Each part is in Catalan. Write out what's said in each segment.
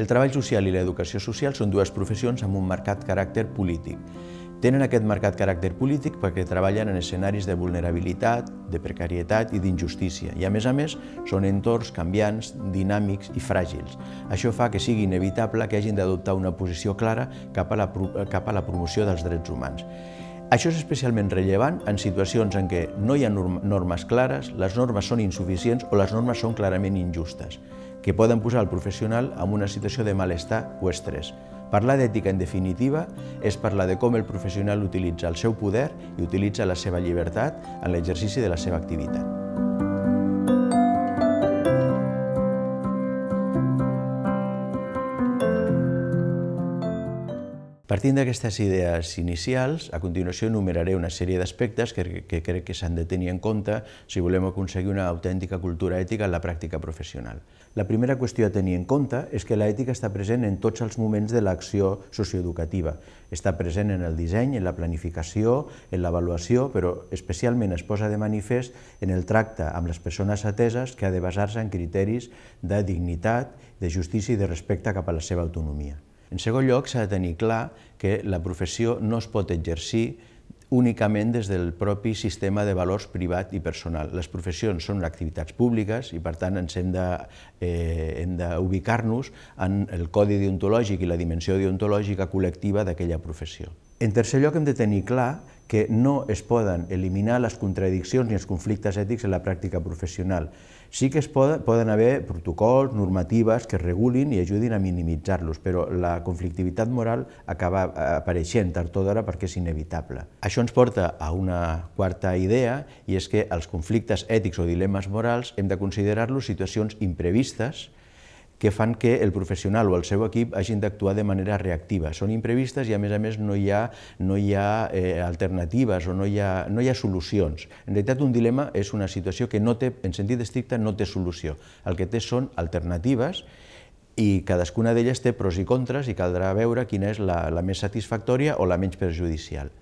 El treball social i l'educació social són dues professions amb un marcat caràcter polític. Tenen aquest marcat caràcter polític perquè treballen en escenaris de vulnerabilitat, de precarietat i d'injustícia. I a més a més, són entorns canviants, dinàmics i fràgils. Això fa que sigui inevitable que hagin d'adoptar una posició clara cap a la, cap a la promoció dels drets humans. Això és especialment rellevant en situacions en què no hi ha normes clares, les normes són insuficients o les normes són clarament injustes que poden posar el professional en una situació de malestar o estrès. Parlar d'ètica, en definitiva, és parlar de com el professional utilitza el seu poder i utilitza la seva llibertat en l'exercici de la seva activitat. Partint d'aquestes idees inicials, a continuació enumeraré una sèrie d'aspectes que, que, crec que s'han de tenir en compte si volem aconseguir una autèntica cultura ètica en la pràctica professional. La primera qüestió a tenir en compte és que l'ètica està present en tots els moments de l'acció socioeducativa. Està present en el disseny, en la planificació, en l'avaluació, però especialment es posa de manifest en el tracte amb les persones ateses que ha de basar-se en criteris de dignitat, de justícia i de respecte cap a la seva autonomia. En segon lloc, s'ha de tenir clar que la professió no es pot exercir únicament des del propi sistema de valors privat i personal. Les professions són activitats públiques i, per tant, ens hem eh, d'ubicar-nos eh, en el codi deontològic i la dimensió deontològica col·lectiva d'aquella professió. En tercer lloc, hem de tenir clar que no es poden eliminar les contradiccions ni els conflictes ètics en la pràctica professional. Sí que es poden, poden haver protocols, normatives que regulin i ajudin a minimitzar-los, però la conflictivitat moral acaba eh, apareixent tard o d'hora perquè és inevitable. Això ens porta a una quarta idea, i és que els conflictes ètics o dilemes morals hem de considerar-los situacions imprevistes que fan que el professional o el seu equip hagin d'actuar de manera reactiva. Són imprevistes i, a més a més, no hi ha, no hi ha eh, alternatives o no hi ha, no hi ha solucions. En realitat, un dilema és una situació que no té, en sentit estricte no té solució. El que té són alternatives i cadascuna d'elles té pros i contres i caldrà veure quina és la, la més satisfactòria o la menys perjudicial.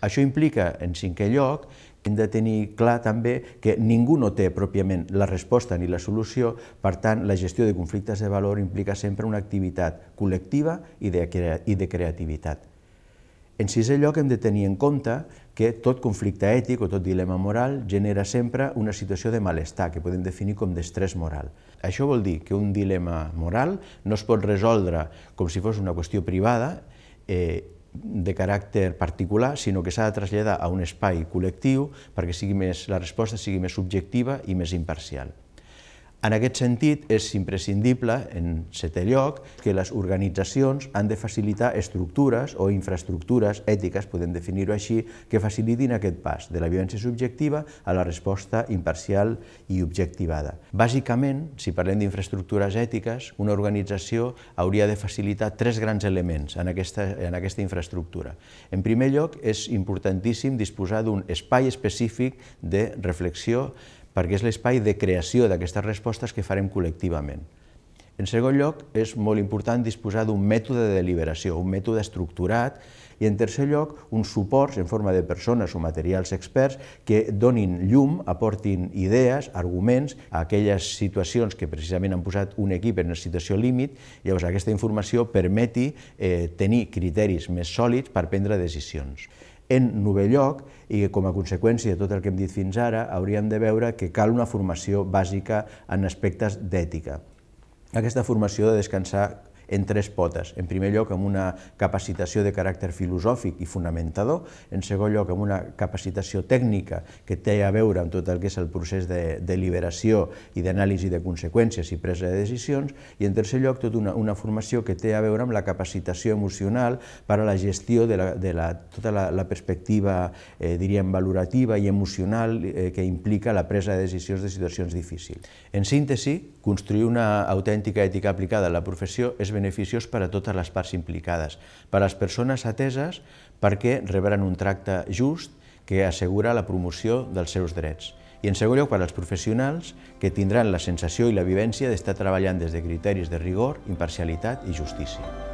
Això implica, en cinquè lloc, hem de tenir clar també que ningú no té pròpiament la resposta ni la solució, per tant, la gestió de conflictes de valor implica sempre una activitat col·lectiva i de, i de creativitat. En sisè lloc, hem de tenir en compte que tot conflicte ètic o tot dilema moral genera sempre una situació de malestar, que podem definir com d'estrès moral. Això vol dir que un dilema moral no es pot resoldre com si fos una qüestió privada eh, de caràcter particular, sinó que s'ha de traslladar a un espai col·lectiu perquè sigui més, la resposta sigui més subjectiva i més imparcial. En aquest sentit, és imprescindible, en setè lloc, que les organitzacions han de facilitar estructures o infraestructures ètiques, podem definir-ho així, que facilitin aquest pas de la violència subjectiva a la resposta imparcial i objectivada. Bàsicament, si parlem d'infraestructures ètiques, una organització hauria de facilitar tres grans elements en aquesta, en aquesta infraestructura. En primer lloc, és importantíssim disposar d'un espai específic de reflexió perquè és l'espai de creació d'aquestes respostes que farem col·lectivament. En segon lloc, és molt important disposar d'un mètode de deliberació, un mètode estructurat, i en tercer lloc, uns suports en forma de persones o materials experts que donin llum, aportin idees, arguments a aquelles situacions que precisament han posat un equip en una situació límit, llavors aquesta informació permeti eh, tenir criteris més sòlids per prendre decisions en nou lloc i que com a conseqüència de tot el que hem dit fins ara hauríem de veure que cal una formació bàsica en aspectes d'ètica. Aquesta formació ha de descansar en tres potes. En primer lloc, amb una capacitació de caràcter filosòfic i fonamentador, en segon lloc, amb una capacitació tècnica que té a veure amb tot el que és el procés de deliberació i d'anàlisi de conseqüències i presa de decisions, i en tercer lloc, tota una, una formació que té a veure amb la capacitació emocional per a la gestió de, la, de la, tota la, la perspectiva, eh, diríem, valorativa i emocional eh, que implica la presa de decisions de situacions difícils. En síntesi, construir una autèntica ètica aplicada a la professió és ben beneficiós per a totes les parts implicades, per a les persones ateses perquè rebran un tracte just que assegura la promoció dels seus drets. I en segon lloc, per als professionals que tindran la sensació i la vivència d'estar treballant des de criteris de rigor, imparcialitat i justícia.